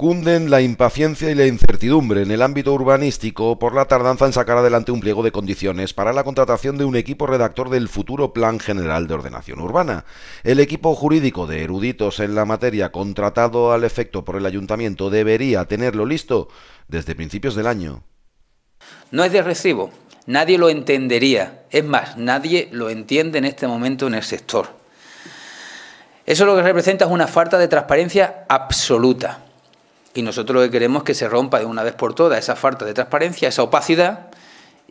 Cunden la impaciencia y la incertidumbre en el ámbito urbanístico por la tardanza en sacar adelante un pliego de condiciones para la contratación de un equipo redactor del futuro Plan General de Ordenación Urbana. El equipo jurídico de eruditos en la materia contratado al efecto por el ayuntamiento debería tenerlo listo desde principios del año. No es de recibo, nadie lo entendería, es más, nadie lo entiende en este momento en el sector. Eso lo que representa es una falta de transparencia absoluta. Y nosotros lo que queremos es que se rompa de una vez por todas esa falta de transparencia, esa opacidad,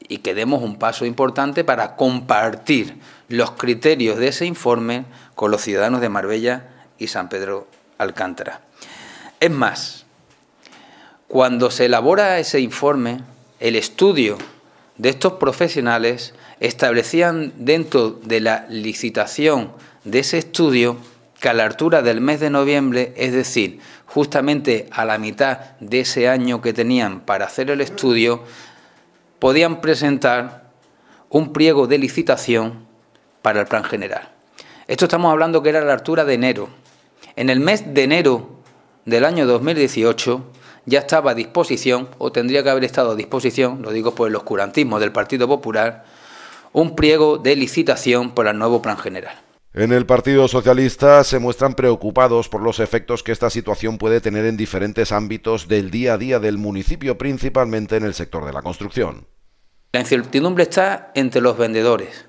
y que demos un paso importante para compartir los criterios de ese informe con los ciudadanos de Marbella y San Pedro Alcántara. Es más, cuando se elabora ese informe, el estudio de estos profesionales establecían dentro de la licitación de ese estudio que a la altura del mes de noviembre, es decir, justamente a la mitad de ese año que tenían para hacer el estudio, podían presentar un pliego de licitación para el plan general. Esto estamos hablando que era a la altura de enero. En el mes de enero del año 2018 ya estaba a disposición, o tendría que haber estado a disposición, lo digo por el oscurantismo del Partido Popular, un pliego de licitación para el nuevo plan general. En el Partido Socialista se muestran preocupados por los efectos que esta situación puede tener en diferentes ámbitos del día a día del municipio, principalmente en el sector de la construcción. La incertidumbre está entre los vendedores,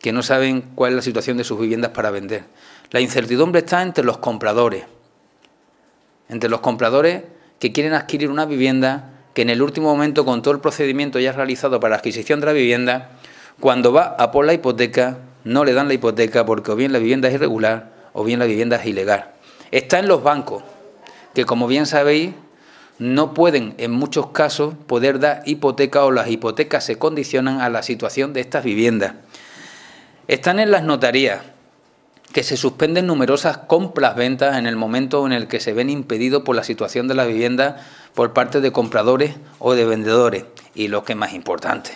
que no saben cuál es la situación de sus viviendas para vender. La incertidumbre está entre los compradores, entre los compradores que quieren adquirir una vivienda que en el último momento, con todo el procedimiento ya realizado para la adquisición de la vivienda, cuando va a por la hipoteca, no le dan la hipoteca porque o bien la vivienda es irregular o bien la vivienda es ilegal. Está en los bancos, que como bien sabéis, no pueden en muchos casos poder dar hipoteca o las hipotecas se condicionan a la situación de estas viviendas. Están en las notarías, que se suspenden numerosas compras-ventas en el momento en el que se ven impedidos por la situación de la vivienda por parte de compradores o de vendedores. Y lo que es más importante,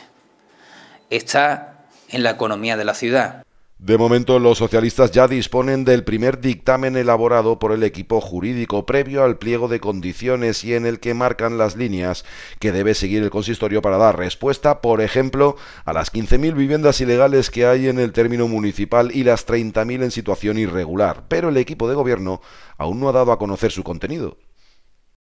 está en la economía de la ciudad. De momento, los socialistas ya disponen del primer dictamen elaborado por el equipo jurídico previo al pliego de condiciones y en el que marcan las líneas que debe seguir el consistorio para dar respuesta, por ejemplo, a las 15.000 viviendas ilegales que hay en el término municipal y las 30.000 en situación irregular. Pero el equipo de gobierno aún no ha dado a conocer su contenido.